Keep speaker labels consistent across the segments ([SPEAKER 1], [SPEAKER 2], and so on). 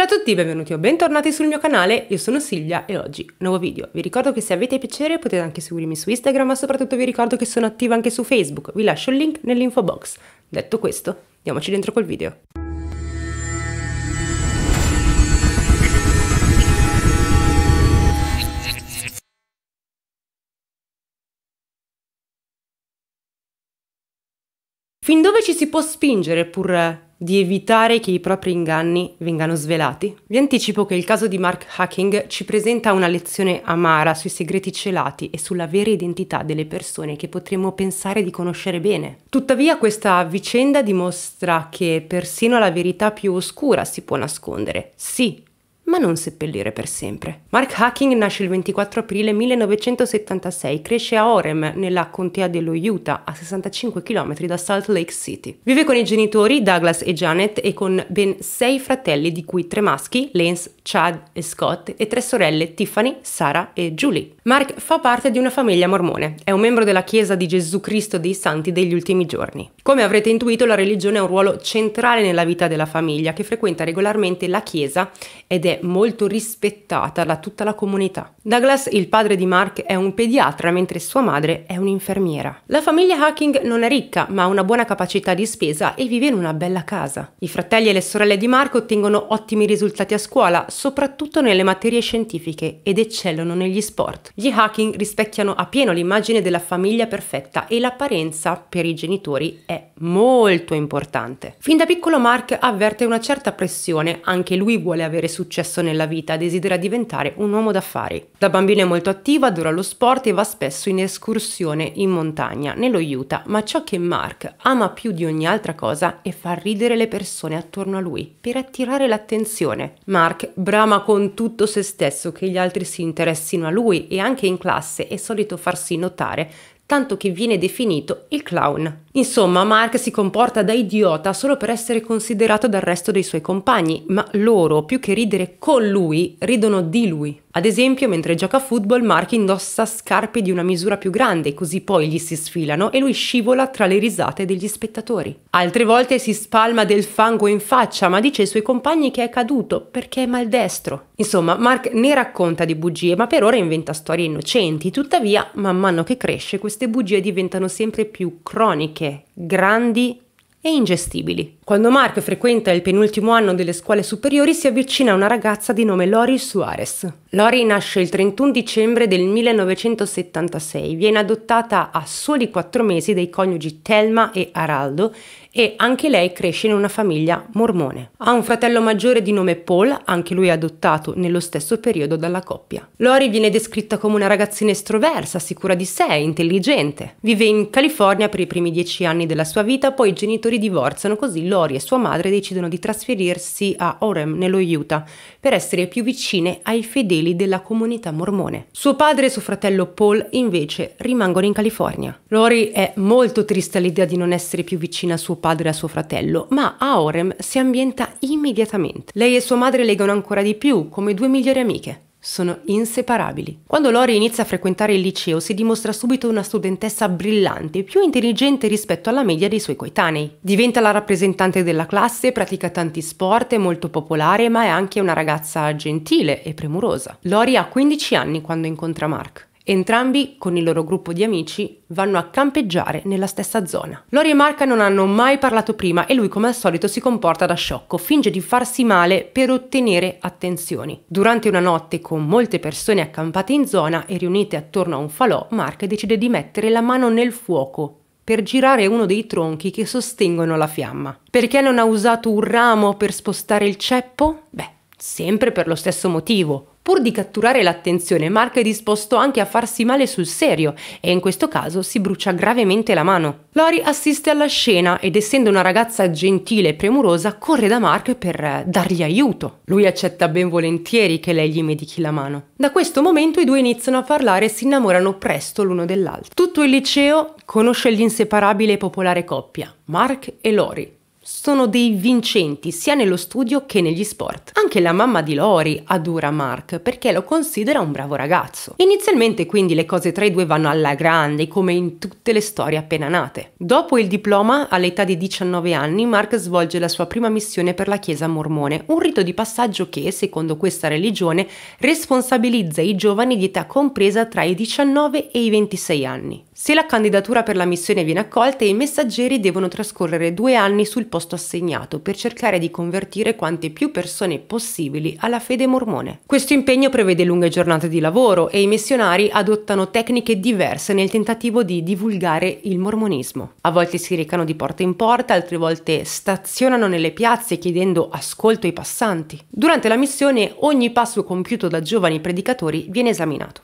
[SPEAKER 1] Ciao a tutti, benvenuti o bentornati sul mio canale, io sono Silvia e oggi nuovo video. Vi ricordo che se avete piacere potete anche seguirmi su Instagram, ma soprattutto vi ricordo che sono attiva anche su Facebook, vi lascio il link nell'info box. Detto questo, andiamoci dentro col video. Fin dove ci si può spingere pur di evitare che i propri inganni vengano svelati? Vi anticipo che il caso di Mark Hacking ci presenta una lezione amara sui segreti celati e sulla vera identità delle persone che potremmo pensare di conoscere bene. Tuttavia questa vicenda dimostra che persino la verità più oscura si può nascondere. Sì, ma non seppellire per sempre. Mark Hacking nasce il 24 aprile 1976, cresce a Orem, nella contea dello Utah, a 65 km da Salt Lake City. Vive con i genitori Douglas e Janet e con ben sei fratelli, di cui tre maschi, Lance, Chad e Scott, e tre sorelle, Tiffany, Sarah e Julie. Mark fa parte di una famiglia mormone, è un membro della Chiesa di Gesù Cristo dei Santi degli ultimi giorni. Come avrete intuito, la religione ha un ruolo centrale nella vita della famiglia, che frequenta regolarmente la Chiesa ed è molto rispettata da tutta la comunità. Douglas, il padre di Mark, è un pediatra mentre sua madre è un'infermiera. La famiglia Hacking non è ricca ma ha una buona capacità di spesa e vive in una bella casa. I fratelli e le sorelle di Mark ottengono ottimi risultati a scuola, soprattutto nelle materie scientifiche ed eccellono negli sport. Gli Hacking rispecchiano appieno l'immagine della famiglia perfetta e l'apparenza per i genitori è molto importante. Fin da piccolo Mark avverte una certa pressione, anche lui vuole avere successo successo nella vita, desidera diventare un uomo d'affari. Da bambina è molto attiva, adora lo sport e va spesso in escursione in montagna, nello Utah, ma ciò che Mark ama più di ogni altra cosa è far ridere le persone attorno a lui per attirare l'attenzione. Mark brama con tutto se stesso che gli altri si interessino a lui e anche in classe è solito farsi notare, tanto che viene definito il clown. Insomma, Mark si comporta da idiota solo per essere considerato dal resto dei suoi compagni, ma loro, più che ridere con lui, ridono di lui. Ad esempio, mentre gioca a football, Mark indossa scarpe di una misura più grande, così poi gli si sfilano e lui scivola tra le risate degli spettatori. Altre volte si spalma del fango in faccia, ma dice ai suoi compagni che è caduto perché è maldestro. Insomma, Mark ne racconta di bugie, ma per ora inventa storie innocenti. Tuttavia, man mano che cresce, queste bugie diventano sempre più croniche larghe, grandi e ingestibili. Quando Mark frequenta il penultimo anno delle scuole superiori si avvicina a una ragazza di nome Lori Suarez. Lori nasce il 31 dicembre del 1976, viene adottata a soli quattro mesi dai coniugi Thelma e Araldo e anche lei cresce in una famiglia mormone. Ha un fratello maggiore di nome Paul, anche lui adottato nello stesso periodo dalla coppia. Lori viene descritta come una ragazzina estroversa, sicura di sé, intelligente. Vive in California per i primi dieci anni della sua vita, poi i genitori divorziano, così Lori e sua madre decidono di trasferirsi a Orem, nello Utah, per essere più vicine ai fedeli della comunità mormone. Suo padre e suo fratello Paul invece rimangono in California. Lori è molto triste all'idea di non essere più vicina a suo padre padre a suo fratello, ma Aorem si ambienta immediatamente. Lei e sua madre legano ancora di più, come due migliori amiche. Sono inseparabili. Quando Lori inizia a frequentare il liceo si dimostra subito una studentessa brillante, più intelligente rispetto alla media dei suoi coetanei. Diventa la rappresentante della classe, pratica tanti sport, è molto popolare, ma è anche una ragazza gentile e premurosa. Lori ha 15 anni quando incontra Mark. Entrambi, con il loro gruppo di amici, vanno a campeggiare nella stessa zona. Lori e Marca non hanno mai parlato prima e lui, come al solito, si comporta da sciocco, finge di farsi male per ottenere attenzioni. Durante una notte con molte persone accampate in zona e riunite attorno a un falò, Marca decide di mettere la mano nel fuoco per girare uno dei tronchi che sostengono la fiamma. Perché non ha usato un ramo per spostare il ceppo? Beh, sempre per lo stesso motivo, Pur di catturare l'attenzione, Mark è disposto anche a farsi male sul serio e in questo caso si brucia gravemente la mano. Lori assiste alla scena ed essendo una ragazza gentile e premurosa corre da Mark per eh, dargli aiuto. Lui accetta ben volentieri che lei gli medichi la mano. Da questo momento i due iniziano a parlare e si innamorano presto l'uno dell'altro. Tutto il liceo conosce l'inseparabile e popolare coppia, Mark e Lori sono dei vincenti sia nello studio che negli sport. Anche la mamma di Lori adora Mark perché lo considera un bravo ragazzo. Inizialmente quindi le cose tra i due vanno alla grande come in tutte le storie appena nate. Dopo il diploma, all'età di 19 anni, Mark svolge la sua prima missione per la Chiesa mormone, un rito di passaggio che, secondo questa religione, responsabilizza i giovani di età compresa tra i 19 e i 26 anni. Se la candidatura per la missione viene accolta, i messaggeri devono trascorrere due anni sul posto assegnato per cercare di convertire quante più persone possibili alla fede mormone. Questo impegno prevede lunghe giornate di lavoro e i missionari adottano tecniche diverse nel tentativo di divulgare il mormonismo. A volte si recano di porta in porta, altre volte stazionano nelle piazze chiedendo ascolto ai passanti. Durante la missione ogni passo compiuto da giovani predicatori viene esaminato.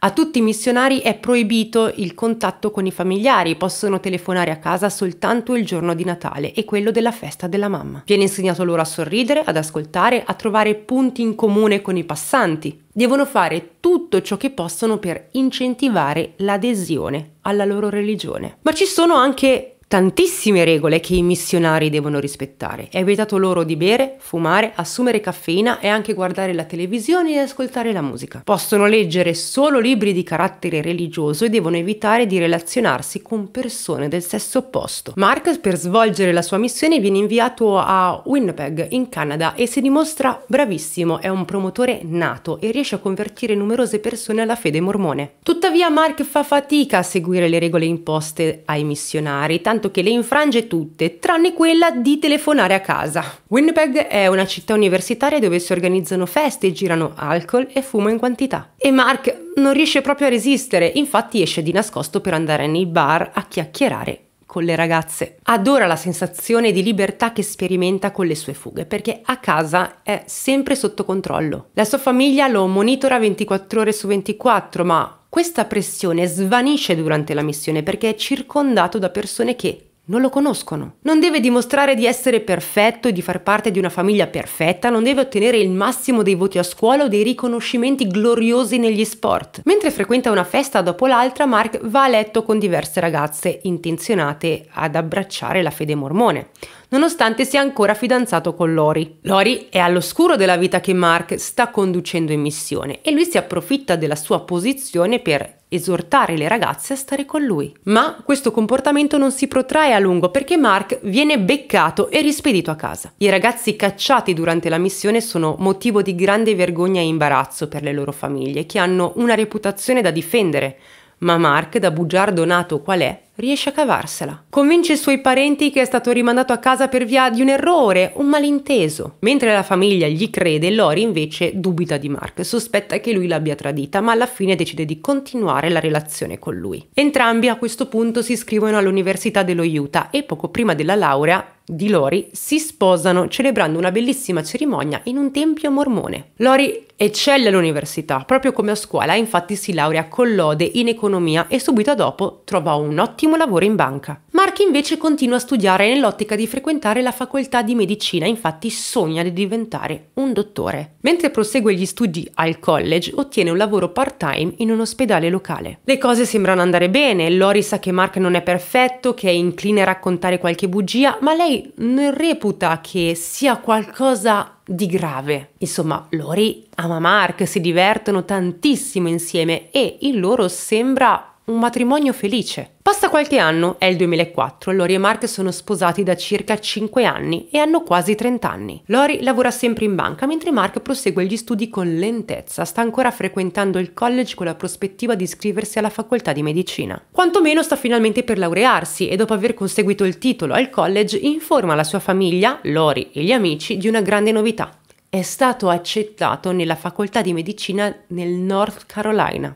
[SPEAKER 1] A tutti i missionari è proibito il contatto con i familiari, possono telefonare a casa soltanto il giorno di Natale e quello della festa della mamma. Viene insegnato loro a sorridere, ad ascoltare, a trovare punti in comune con i passanti. Devono fare tutto ciò che possono per incentivare l'adesione alla loro religione. Ma ci sono anche tantissime regole che i missionari devono rispettare. È vietato loro di bere, fumare, assumere caffeina e anche guardare la televisione e ascoltare la musica. Possono leggere solo libri di carattere religioso e devono evitare di relazionarsi con persone del sesso opposto. Mark per svolgere la sua missione viene inviato a Winnipeg in Canada e si dimostra bravissimo, è un promotore nato e riesce a convertire numerose persone alla fede mormone. Tuttavia Mark fa fatica a seguire le regole imposte ai missionari, tanto tanto che le infrange tutte, tranne quella di telefonare a casa. Winnipeg è una città universitaria dove si organizzano feste, girano alcol e fumo in quantità. E Mark non riesce proprio a resistere, infatti esce di nascosto per andare nei bar a chiacchierare con le ragazze. Adora la sensazione di libertà che sperimenta con le sue fughe, perché a casa è sempre sotto controllo. La sua famiglia lo monitora 24 ore su 24, ma questa pressione svanisce durante la missione perché è circondato da persone che non lo conoscono. Non deve dimostrare di essere perfetto e di far parte di una famiglia perfetta, non deve ottenere il massimo dei voti a scuola o dei riconoscimenti gloriosi negli sport. Mentre frequenta una festa dopo l'altra, Mark va a letto con diverse ragazze intenzionate ad abbracciare la fede mormone nonostante sia ancora fidanzato con Lori. Lori è all'oscuro della vita che Mark sta conducendo in missione e lui si approfitta della sua posizione per esortare le ragazze a stare con lui. Ma questo comportamento non si protrae a lungo perché Mark viene beccato e rispedito a casa. I ragazzi cacciati durante la missione sono motivo di grande vergogna e imbarazzo per le loro famiglie, che hanno una reputazione da difendere, ma Mark, da bugiardo nato qual è, riesce a cavarsela. Convince i suoi parenti che è stato rimandato a casa per via di un errore, un malinteso. Mentre la famiglia gli crede, Lori invece dubita di Mark, sospetta che lui l'abbia tradita, ma alla fine decide di continuare la relazione con lui. Entrambi a questo punto si iscrivono all'Università dello Utah e poco prima della laurea di Lori si sposano celebrando una bellissima cerimonia in un tempio mormone. Lori eccelle all'università, proprio come a scuola, infatti si laurea con lode in economia e subito dopo trova un ottimo ottimo lavoro in banca. Mark invece continua a studiare nell'ottica di frequentare la facoltà di medicina, infatti sogna di diventare un dottore. Mentre prosegue gli studi al college, ottiene un lavoro part-time in un ospedale locale. Le cose sembrano andare bene, Lori sa che Mark non è perfetto, che è incline a raccontare qualche bugia, ma lei non reputa che sia qualcosa di grave. Insomma, Lori ama Mark, si divertono tantissimo insieme e il loro sembra un matrimonio felice. Passa qualche anno, è il 2004, Lori e Mark sono sposati da circa 5 anni e hanno quasi 30 anni. Lori lavora sempre in banca mentre Mark prosegue gli studi con lentezza, sta ancora frequentando il college con la prospettiva di iscriversi alla facoltà di medicina. Quantomeno sta finalmente per laurearsi e dopo aver conseguito il titolo al college informa la sua famiglia, Lori e gli amici di una grande novità. È stato accettato nella facoltà di medicina nel North Carolina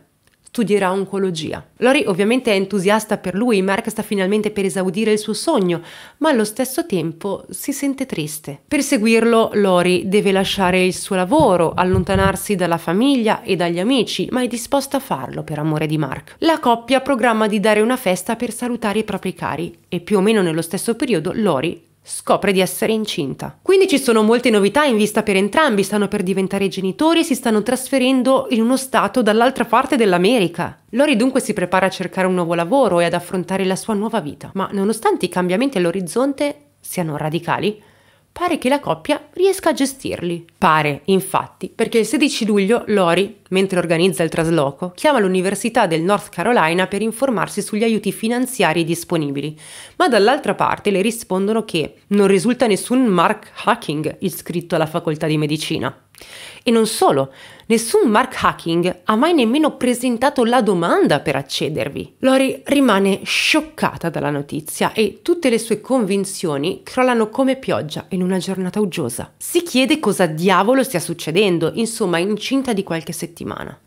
[SPEAKER 1] studierà oncologia. Lori ovviamente è entusiasta per lui, Mark sta finalmente per esaudire il suo sogno, ma allo stesso tempo si sente triste. Per seguirlo Lori deve lasciare il suo lavoro, allontanarsi dalla famiglia e dagli amici, ma è disposta a farlo per amore di Mark. La coppia programma di dare una festa per salutare i propri cari e più o meno nello stesso periodo Lori scopre di essere incinta. Quindi ci sono molte novità in vista per entrambi, stanno per diventare genitori e si stanno trasferendo in uno stato dall'altra parte dell'America. Lori dunque si prepara a cercare un nuovo lavoro e ad affrontare la sua nuova vita, ma nonostante i cambiamenti all'orizzonte siano radicali, pare che la coppia riesca a gestirli. Pare, infatti, perché il 16 luglio Lori, mentre organizza il trasloco, chiama l'Università del North Carolina per informarsi sugli aiuti finanziari disponibili, ma dall'altra parte le rispondono che non risulta nessun Mark Hacking iscritto alla facoltà di medicina. E non solo, nessun Mark Hacking ha mai nemmeno presentato la domanda per accedervi. Lori rimane scioccata dalla notizia e tutte le sue convinzioni crollano come pioggia in una giornata uggiosa. Si chiede cosa diavolo stia succedendo, insomma è incinta di qualche settimana.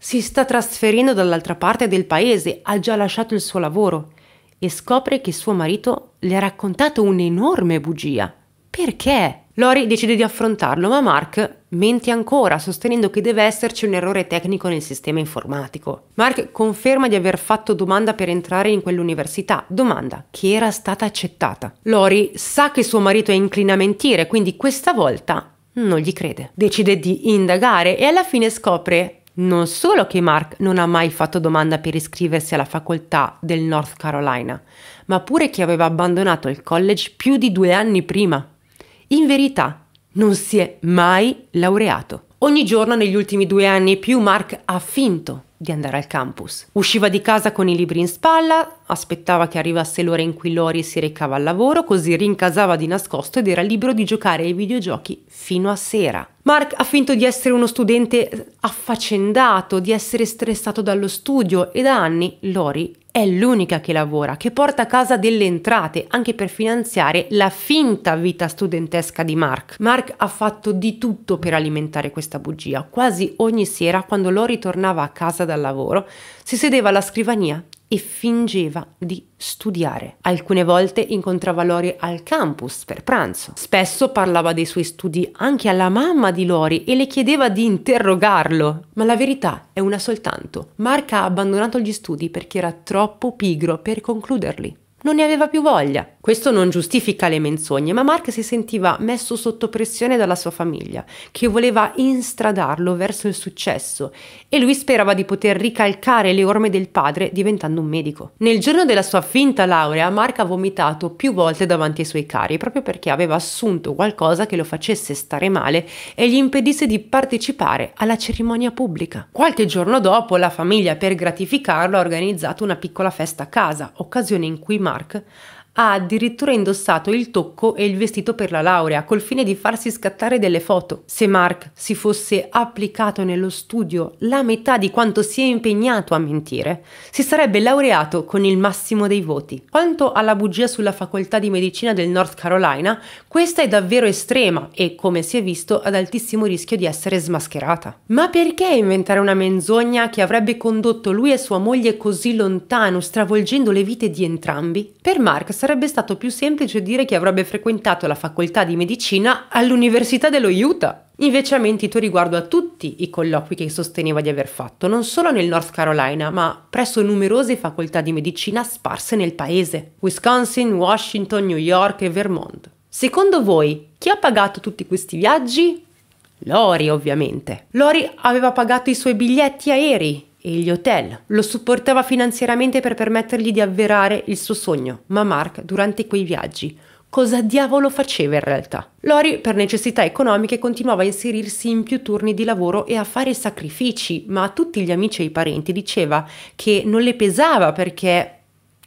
[SPEAKER 1] Si sta trasferendo dall'altra parte del paese, ha già lasciato il suo lavoro e scopre che suo marito le ha raccontato un'enorme bugia. Perché? Lori decide di affrontarlo, ma Mark mente ancora, sostenendo che deve esserci un errore tecnico nel sistema informatico. Mark conferma di aver fatto domanda per entrare in quell'università, domanda che era stata accettata. Lori sa che suo marito è inclina a mentire, quindi questa volta non gli crede. Decide di indagare e alla fine scopre non solo che Mark non ha mai fatto domanda per iscriversi alla facoltà del North Carolina, ma pure che aveva abbandonato il college più di due anni prima in verità non si è mai laureato. Ogni giorno negli ultimi due anni e più Mark ha finto di andare al campus. Usciva di casa con i libri in spalla, aspettava che arrivasse l'ora in cui Lori si recava al lavoro, così rincasava di nascosto ed era libero di giocare ai videogiochi fino a sera. Mark ha finto di essere uno studente affaccendato, di essere stressato dallo studio e da anni Lori è l'unica che lavora, che porta a casa delle entrate anche per finanziare la finta vita studentesca di Mark. Mark ha fatto di tutto per alimentare questo questa bugia. Quasi ogni sera, quando Lori tornava a casa dal lavoro, si sedeva alla scrivania e fingeva di studiare. Alcune volte incontrava Lori al campus per pranzo. Spesso parlava dei suoi studi anche alla mamma di Lori e le chiedeva di interrogarlo. Ma la verità è una soltanto. Mark ha abbandonato gli studi perché era troppo pigro per concluderli. Non ne aveva più voglia. Questo non giustifica le menzogne, ma Mark si sentiva messo sotto pressione dalla sua famiglia, che voleva instradarlo verso il successo, e lui sperava di poter ricalcare le orme del padre diventando un medico. Nel giorno della sua finta laurea, Mark ha vomitato più volte davanti ai suoi cari, proprio perché aveva assunto qualcosa che lo facesse stare male e gli impedisse di partecipare alla cerimonia pubblica. Qualche giorno dopo, la famiglia, per gratificarlo, ha organizzato una piccola festa a casa, occasione in cui Mark ha addirittura indossato il tocco e il vestito per la laurea col fine di farsi scattare delle foto. Se Mark si fosse applicato nello studio la metà di quanto si è impegnato a mentire, si sarebbe laureato con il massimo dei voti. Quanto alla bugia sulla facoltà di medicina del North Carolina, questa è davvero estrema e, come si è visto, ad altissimo rischio di essere smascherata. Ma perché inventare una menzogna che avrebbe condotto lui e sua moglie così lontano, stravolgendo le vite di entrambi? Per Mark sarebbe sarebbe stato più semplice dire che avrebbe frequentato la facoltà di medicina all'Università dello Utah. Invece ha mentito riguardo a tutti i colloqui che sosteneva di aver fatto, non solo nel North Carolina, ma presso numerose facoltà di medicina sparse nel paese, Wisconsin, Washington, New York e Vermont. Secondo voi, chi ha pagato tutti questi viaggi? Lori, ovviamente. Lori aveva pagato i suoi biglietti aerei, e gli hotel. Lo supportava finanziariamente per permettergli di avverare il suo sogno, ma Mark durante quei viaggi cosa diavolo faceva in realtà. Lori, per necessità economiche, continuava a inserirsi in più turni di lavoro e a fare sacrifici, ma a tutti gli amici e i parenti diceva che non le pesava perché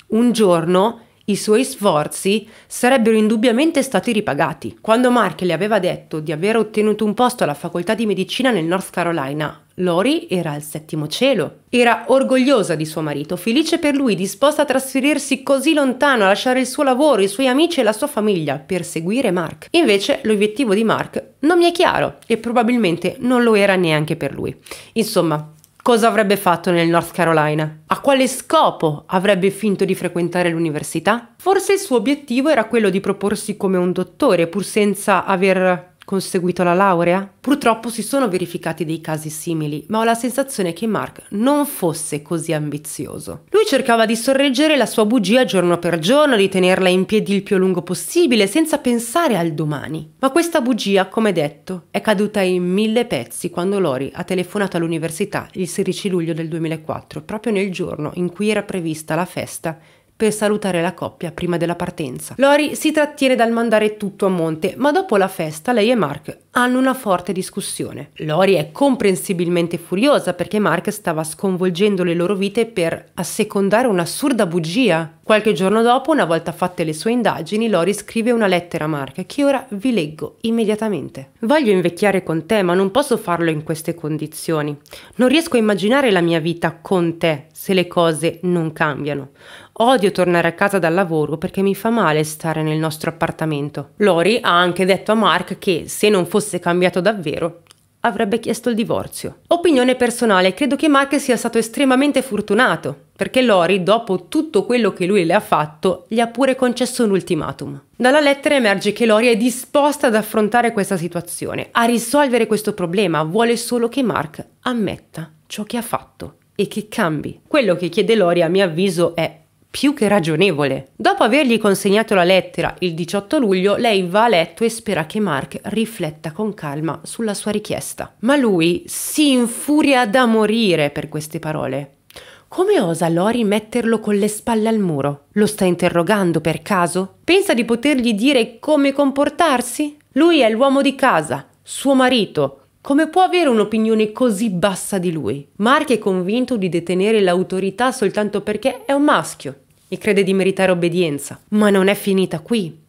[SPEAKER 1] un giorno i suoi sforzi sarebbero indubbiamente stati ripagati. Quando Mark le aveva detto di aver ottenuto un posto alla facoltà di medicina nel North Carolina, Lori era al settimo cielo. Era orgogliosa di suo marito, felice per lui, disposta a trasferirsi così lontano, a lasciare il suo lavoro, i suoi amici e la sua famiglia per seguire Mark. Invece l'obiettivo di Mark non mi è chiaro e probabilmente non lo era neanche per lui. Insomma, Cosa avrebbe fatto nel North Carolina? A quale scopo avrebbe finto di frequentare l'università? Forse il suo obiettivo era quello di proporsi come un dottore, pur senza aver conseguito la laurea? Purtroppo si sono verificati dei casi simili, ma ho la sensazione che Mark non fosse così ambizioso. Lui cercava di sorreggere la sua bugia giorno per giorno, di tenerla in piedi il più a lungo possibile, senza pensare al domani. Ma questa bugia, come detto, è caduta in mille pezzi quando Lori ha telefonato all'università il 16 luglio del 2004, proprio nel giorno in cui era prevista la festa per salutare la coppia prima della partenza. Lori si trattiene dal mandare tutto a monte, ma dopo la festa lei e Mark hanno una forte discussione. Lori è comprensibilmente furiosa perché Mark stava sconvolgendo le loro vite per assecondare un'assurda bugia. Qualche giorno dopo, una volta fatte le sue indagini, Lori scrive una lettera a Mark che ora vi leggo immediatamente. Voglio invecchiare con te, ma non posso farlo in queste condizioni. Non riesco a immaginare la mia vita con te se le cose non cambiano. Odio tornare a casa dal lavoro perché mi fa male stare nel nostro appartamento. Lori ha anche detto a Mark che se non fosse cambiato davvero avrebbe chiesto il divorzio. Opinione personale, credo che Mark sia stato estremamente fortunato, perché Lori, dopo tutto quello che lui le ha fatto, gli ha pure concesso un ultimatum. Dalla lettera emerge che Lori è disposta ad affrontare questa situazione, a risolvere questo problema, vuole solo che Mark ammetta ciò che ha fatto e che cambi. Quello che chiede Lori, a mio avviso, è più che ragionevole. Dopo avergli consegnato la lettera il 18 luglio, lei va a letto e spera che Mark rifletta con calma sulla sua richiesta. Ma lui si infuria da morire per queste parole. Come osa Lori metterlo con le spalle al muro? Lo sta interrogando per caso? Pensa di potergli dire come comportarsi? Lui è l'uomo di casa, suo marito, come può avere un'opinione così bassa di lui? Mark è convinto di detenere l'autorità soltanto perché è un maschio e crede di meritare obbedienza. Ma non è finita qui.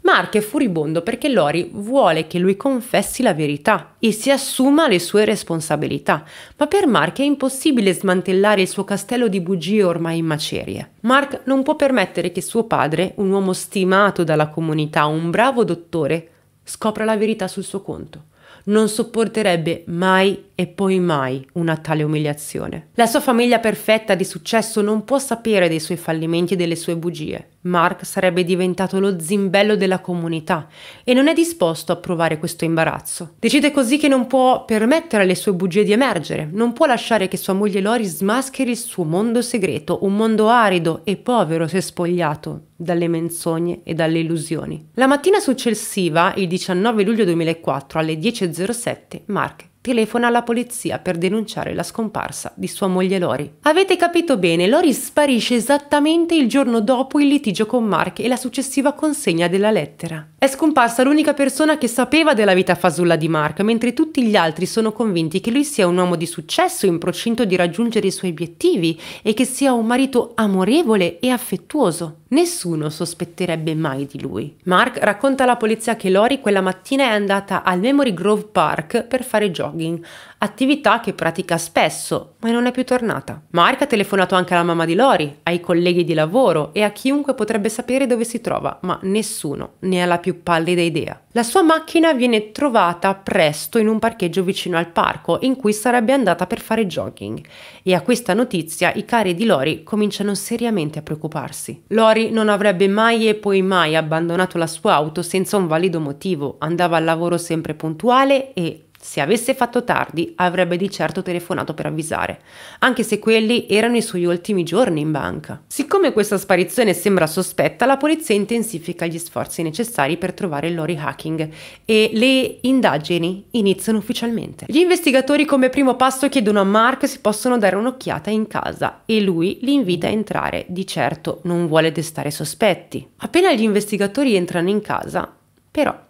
[SPEAKER 1] Mark è furibondo perché Lori vuole che lui confessi la verità e si assuma le sue responsabilità, ma per Mark è impossibile smantellare il suo castello di bugie ormai in macerie. Mark non può permettere che suo padre, un uomo stimato dalla comunità, un bravo dottore, scopra la verità sul suo conto. Non sopporterebbe mai e poi mai una tale umiliazione. La sua famiglia perfetta di successo non può sapere dei suoi fallimenti e delle sue bugie. Mark sarebbe diventato lo zimbello della comunità e non è disposto a provare questo imbarazzo. Decide così che non può permettere alle sue bugie di emergere, non può lasciare che sua moglie Lori smascheri il suo mondo segreto, un mondo arido e povero se spogliato dalle menzogne e dalle illusioni. La mattina successiva, il 19 luglio 2004, alle 10.07, Mark telefona alla polizia per denunciare la scomparsa di sua moglie Lori. Avete capito bene, Lori sparisce esattamente il giorno dopo il litigio con Mark e la successiva consegna della lettera. È scomparsa l'unica persona che sapeva della vita fasulla di Mark, mentre tutti gli altri sono convinti che lui sia un uomo di successo in procinto di raggiungere i suoi obiettivi e che sia un marito amorevole e affettuoso. Nessuno sospetterebbe mai di lui. Mark racconta alla polizia che Lori quella mattina è andata al Memory Grove Park per fare jogging attività che pratica spesso, ma non è più tornata. Mark ha telefonato anche alla mamma di Lori, ai colleghi di lavoro e a chiunque potrebbe sapere dove si trova, ma nessuno ne ha la più pallida idea. La sua macchina viene trovata presto in un parcheggio vicino al parco in cui sarebbe andata per fare jogging e a questa notizia i cari di Lori cominciano seriamente a preoccuparsi. Lori non avrebbe mai e poi mai abbandonato la sua auto senza un valido motivo, andava al lavoro sempre puntuale e se avesse fatto tardi, avrebbe di certo telefonato per avvisare, anche se quelli erano i suoi ultimi giorni in banca. Siccome questa sparizione sembra sospetta, la polizia intensifica gli sforzi necessari per trovare Lori Hacking e le indagini iniziano ufficialmente. Gli investigatori come primo passo chiedono a Mark se possono dare un'occhiata in casa e lui li invita a entrare. Di certo non vuole destare sospetti. Appena gli investigatori entrano in casa, però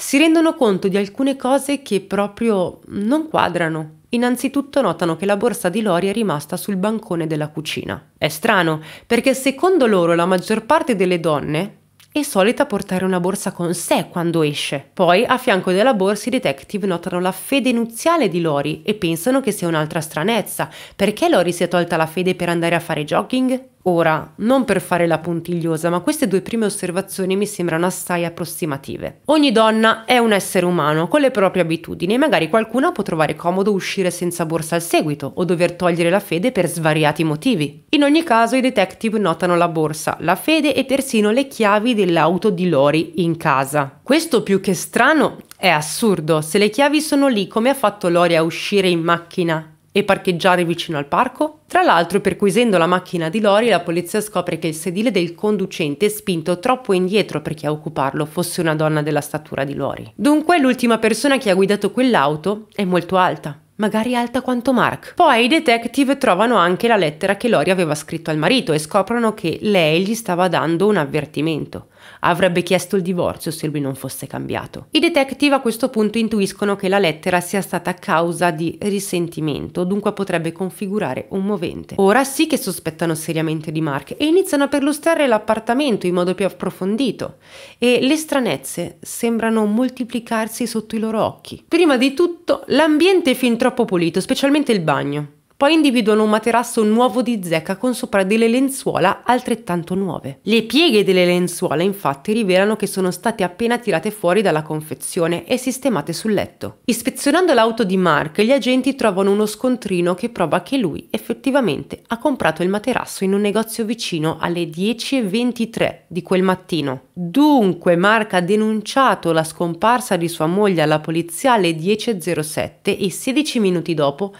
[SPEAKER 1] si rendono conto di alcune cose che proprio non quadrano. Innanzitutto notano che la borsa di Lori è rimasta sul bancone della cucina. È strano, perché secondo loro la maggior parte delle donne è solita portare una borsa con sé quando esce. Poi, a fianco della borsa, i detective notano la fede nuziale di Lori e pensano che sia un'altra stranezza. Perché Lori si è tolta la fede per andare a fare jogging? Ora, non per fare la puntigliosa, ma queste due prime osservazioni mi sembrano assai approssimative. Ogni donna è un essere umano con le proprie abitudini e magari qualcuna può trovare comodo uscire senza borsa al seguito o dover togliere la fede per svariati motivi. In ogni caso i detective notano la borsa, la fede e persino le chiavi dell'auto di Lori in casa. Questo più che strano è assurdo, se le chiavi sono lì come ha fatto Lori a uscire in macchina e parcheggiare vicino al parco? Tra l'altro, perquisendo la macchina di Lori, la polizia scopre che il sedile del conducente è spinto troppo indietro perché a occuparlo fosse una donna della statura di Lori. Dunque, l'ultima persona che ha guidato quell'auto è molto alta, magari alta quanto Mark. Poi i detective trovano anche la lettera che Lori aveva scritto al marito e scoprono che lei gli stava dando un avvertimento avrebbe chiesto il divorzio se lui non fosse cambiato. I detective a questo punto intuiscono che la lettera sia stata causa di risentimento, dunque potrebbe configurare un movente. Ora sì che sospettano seriamente di Mark e iniziano a perlustrare l'appartamento in modo più approfondito e le stranezze sembrano moltiplicarsi sotto i loro occhi. Prima di tutto, l'ambiente è fin troppo pulito, specialmente il bagno. Poi individuano un materasso nuovo di zecca con sopra delle lenzuola altrettanto nuove. Le pieghe delle lenzuola infatti rivelano che sono state appena tirate fuori dalla confezione e sistemate sul letto. Ispezionando l'auto di Mark, gli agenti trovano uno scontrino che prova che lui effettivamente ha comprato il materasso in un negozio vicino alle 10.23 di quel mattino. Dunque Mark ha denunciato la scomparsa di sua moglie alla polizia alle 10.07 e 16 minuti dopo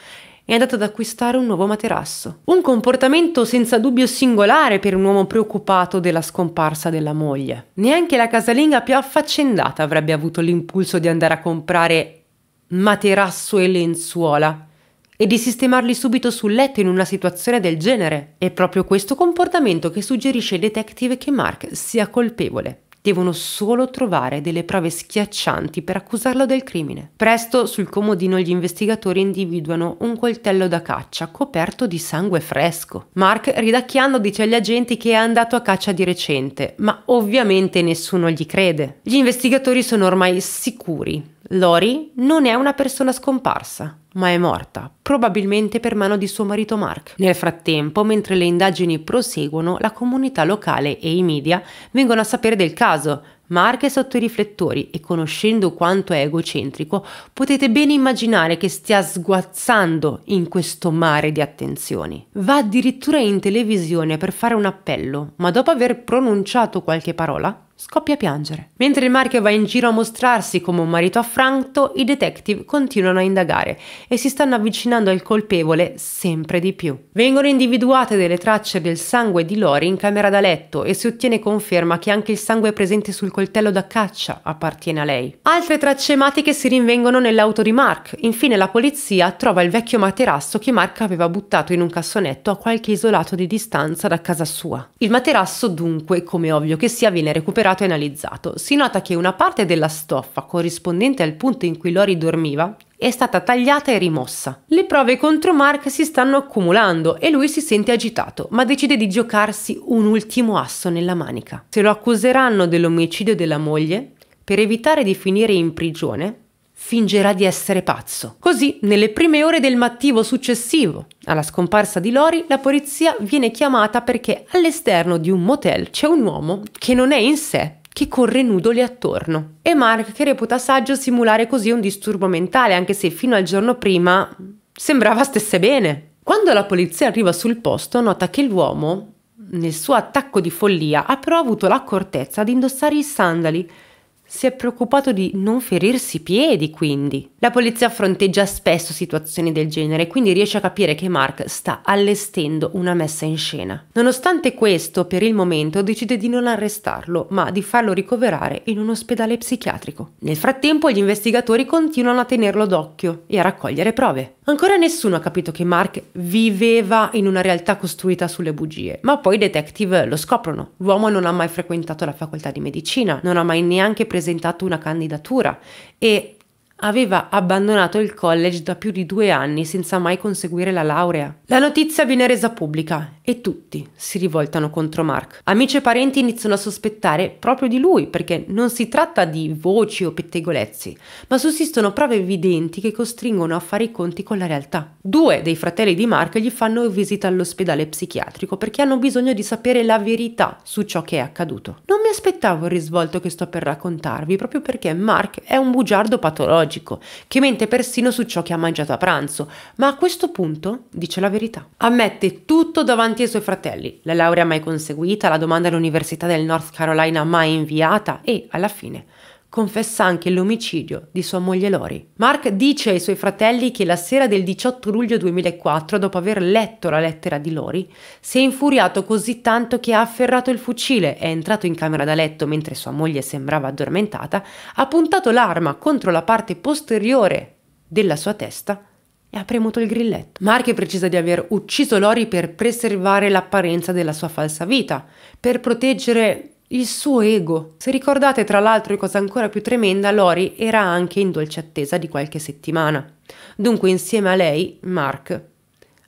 [SPEAKER 1] è andato ad acquistare un nuovo materasso. Un comportamento senza dubbio singolare per un uomo preoccupato della scomparsa della moglie. Neanche la casalinga più affaccendata avrebbe avuto l'impulso di andare a comprare materasso e lenzuola e di sistemarli subito sul letto in una situazione del genere. È proprio questo comportamento che suggerisce ai detective che Mark sia colpevole. Devono solo trovare delle prove schiaccianti per accusarlo del crimine. Presto sul comodino gli investigatori individuano un coltello da caccia coperto di sangue fresco. Mark, ridacchiando, dice agli agenti che è andato a caccia di recente, ma ovviamente nessuno gli crede. Gli investigatori sono ormai sicuri Lori non è una persona scomparsa, ma è morta, probabilmente per mano di suo marito Mark. Nel frattempo, mentre le indagini proseguono, la comunità locale e i media vengono a sapere del caso. Mark è sotto i riflettori e conoscendo quanto è egocentrico, potete bene immaginare che stia sguazzando in questo mare di attenzioni. Va addirittura in televisione per fare un appello, ma dopo aver pronunciato qualche parola, scoppia a piangere. Mentre il marchio va in giro a mostrarsi come un marito affranto, i detective continuano a indagare e si stanno avvicinando al colpevole sempre di più. Vengono individuate delle tracce del sangue di Lori in camera da letto e si ottiene conferma che anche il sangue presente sul coltello da caccia appartiene a lei. Altre tracce ematiche si rinvengono nell'auto di Mark. Infine la polizia trova il vecchio materasso che Mark aveva buttato in un cassonetto a qualche isolato di distanza da casa sua. Il materasso dunque, come ovvio che sia, viene recuperato recuperato e analizzato, si nota che una parte della stoffa corrispondente al punto in cui Lori dormiva è stata tagliata e rimossa. Le prove contro Mark si stanno accumulando e lui si sente agitato, ma decide di giocarsi un ultimo asso nella manica. Se lo accuseranno dell'omicidio della moglie, per evitare di finire in prigione, fingerà di essere pazzo. Così, nelle prime ore del mattino successivo alla scomparsa di Lori, la polizia viene chiamata perché all'esterno di un motel c'è un uomo che non è in sé che corre nudo lì attorno. E Mark che reputa saggio simulare così un disturbo mentale, anche se fino al giorno prima sembrava stesse bene. Quando la polizia arriva sul posto, nota che l'uomo, nel suo attacco di follia, ha però avuto l'accortezza di indossare i sandali, si è preoccupato di non ferirsi i piedi, quindi. La polizia fronteggia spesso situazioni del genere, quindi riesce a capire che Mark sta allestendo una messa in scena. Nonostante questo, per il momento decide di non arrestarlo, ma di farlo ricoverare in un ospedale psichiatrico. Nel frattempo, gli investigatori continuano a tenerlo d'occhio e a raccogliere prove. Ancora nessuno ha capito che Mark viveva in una realtà costruita sulle bugie, ma poi i detective lo scoprono. L'uomo non ha mai frequentato la facoltà di medicina, non ha mai neanche preso presentato una candidatura e aveva abbandonato il college da più di due anni senza mai conseguire la laurea. La notizia viene resa pubblica e tutti si rivoltano contro Mark. Amici e parenti iniziano a sospettare proprio di lui perché non si tratta di voci o pettegolezzi, ma sussistono prove evidenti che costringono a fare i conti con la realtà. Due dei fratelli di Mark gli fanno visita all'ospedale psichiatrico perché hanno bisogno di sapere la verità su ciò che è accaduto. Non mi aspettavo il risvolto che sto per raccontarvi proprio perché Mark è un bugiardo patologico che mente persino su ciò che ha mangiato a pranzo, ma a questo punto dice la verità. Ammette tutto davanti davanti ai suoi fratelli, la laurea mai conseguita, la domanda all'Università del North Carolina mai inviata e, alla fine, confessa anche l'omicidio di sua moglie Lori. Mark dice ai suoi fratelli che la sera del 18 luglio 2004, dopo aver letto la lettera di Lori, si è infuriato così tanto che ha afferrato il fucile, è entrato in camera da letto mentre sua moglie sembrava addormentata, ha puntato l'arma contro la parte posteriore della sua testa e ha premuto il grilletto. Mark è precisa di aver ucciso Lori per preservare l'apparenza della sua falsa vita, per proteggere il suo ego. Se ricordate, tra l'altro, cosa ancora più tremenda, Lori era anche in dolce attesa di qualche settimana. Dunque, insieme a lei, Mark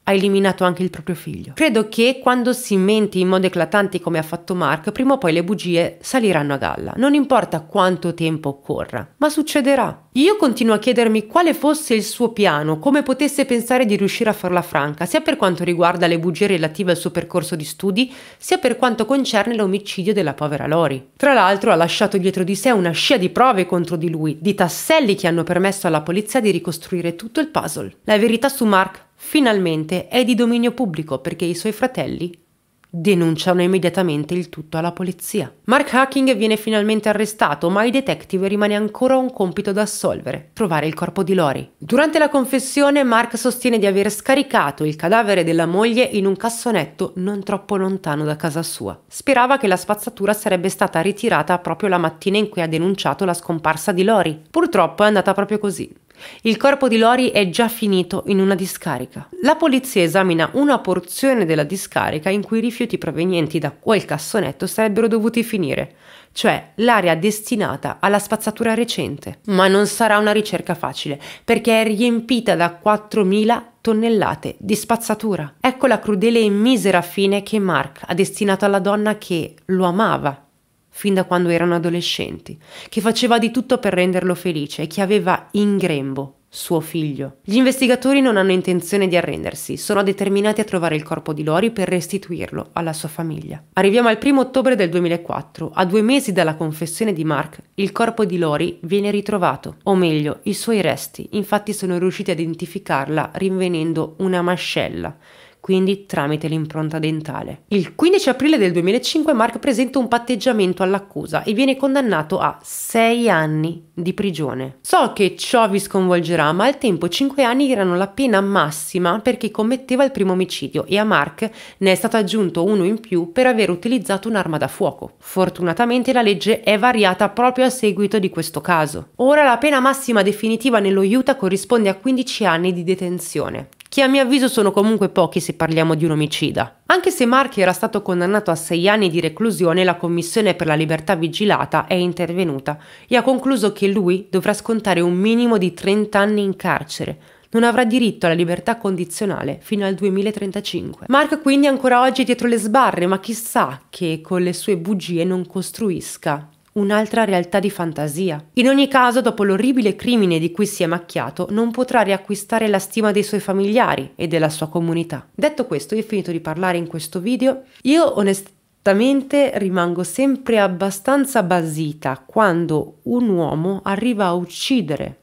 [SPEAKER 1] ha eliminato anche il proprio figlio. Credo che quando si menti in modo eclatante come ha fatto Mark, prima o poi le bugie saliranno a galla, non importa quanto tempo occorra, ma succederà. Io continuo a chiedermi quale fosse il suo piano, come potesse pensare di riuscire a farla franca, sia per quanto riguarda le bugie relative al suo percorso di studi, sia per quanto concerne l'omicidio della povera Lori. Tra l'altro ha lasciato dietro di sé una scia di prove contro di lui, di tasselli che hanno permesso alla polizia di ricostruire tutto il puzzle. La verità su Mark finalmente è di dominio pubblico perché i suoi fratelli denunciano immediatamente il tutto alla polizia. Mark Hacking viene finalmente arrestato, ma ai detective rimane ancora un compito da assolvere, trovare il corpo di Lori. Durante la confessione Mark sostiene di aver scaricato il cadavere della moglie in un cassonetto non troppo lontano da casa sua. Sperava che la spazzatura sarebbe stata ritirata proprio la mattina in cui ha denunciato la scomparsa di Lori. Purtroppo è andata proprio così. Il corpo di Lori è già finito in una discarica. La polizia esamina una porzione della discarica in cui i rifiuti provenienti da quel cassonetto sarebbero dovuti finire, cioè l'area destinata alla spazzatura recente. Ma non sarà una ricerca facile, perché è riempita da 4.000 tonnellate di spazzatura. Ecco la crudele e misera fine che Mark ha destinato alla donna che lo amava fin da quando erano adolescenti, che faceva di tutto per renderlo felice e che aveva in grembo suo figlio. Gli investigatori non hanno intenzione di arrendersi, sono determinati a trovare il corpo di Lori per restituirlo alla sua famiglia. Arriviamo al 1 ottobre del 2004, a due mesi dalla confessione di Mark, il corpo di Lori viene ritrovato, o meglio, i suoi resti, infatti sono riusciti a identificarla rinvenendo una mascella quindi tramite l'impronta dentale. Il 15 aprile del 2005 Mark presenta un patteggiamento all'accusa e viene condannato a 6 anni di prigione. So che ciò vi sconvolgerà, ma al tempo 5 anni erano la pena massima per chi commetteva il primo omicidio e a Mark ne è stato aggiunto uno in più per aver utilizzato un'arma da fuoco. Fortunatamente la legge è variata proprio a seguito di questo caso. Ora la pena massima definitiva nello Utah corrisponde a 15 anni di detenzione che a mio avviso sono comunque pochi se parliamo di un omicida. Anche se Mark era stato condannato a sei anni di reclusione, la Commissione per la libertà vigilata è intervenuta e ha concluso che lui dovrà scontare un minimo di 30 anni in carcere, non avrà diritto alla libertà condizionale fino al 2035. Mark quindi ancora oggi è dietro le sbarre, ma chissà che con le sue bugie non costruisca un'altra realtà di fantasia. In ogni caso, dopo l'orribile crimine di cui si è macchiato, non potrà riacquistare la stima dei suoi familiari e della sua comunità. Detto questo, io ho finito di parlare in questo video. Io onestamente rimango sempre abbastanza basita quando un uomo arriva a uccidere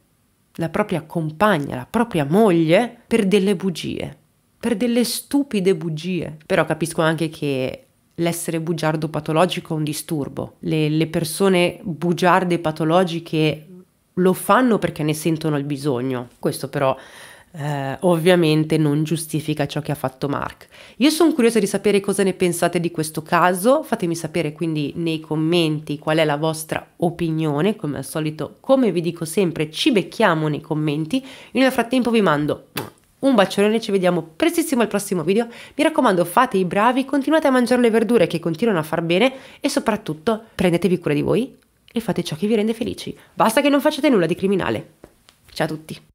[SPEAKER 1] la propria compagna, la propria moglie, per delle bugie, per delle stupide bugie. Però capisco anche che l'essere bugiardo patologico è un disturbo. Le, le persone bugiarde patologiche lo fanno perché ne sentono il bisogno. Questo però eh, ovviamente non giustifica ciò che ha fatto Mark. Io sono curiosa di sapere cosa ne pensate di questo caso, fatemi sapere quindi nei commenti qual è la vostra opinione, come al solito, come vi dico sempre, ci becchiamo nei commenti. Io nel frattempo vi mando un bacione, ci vediamo prestissimo al prossimo video. Mi raccomando, fate i bravi, continuate a mangiare le verdure che continuano a far bene e soprattutto prendetevi cura di voi e fate ciò che vi rende felici. Basta che non facciate nulla di criminale. Ciao a tutti.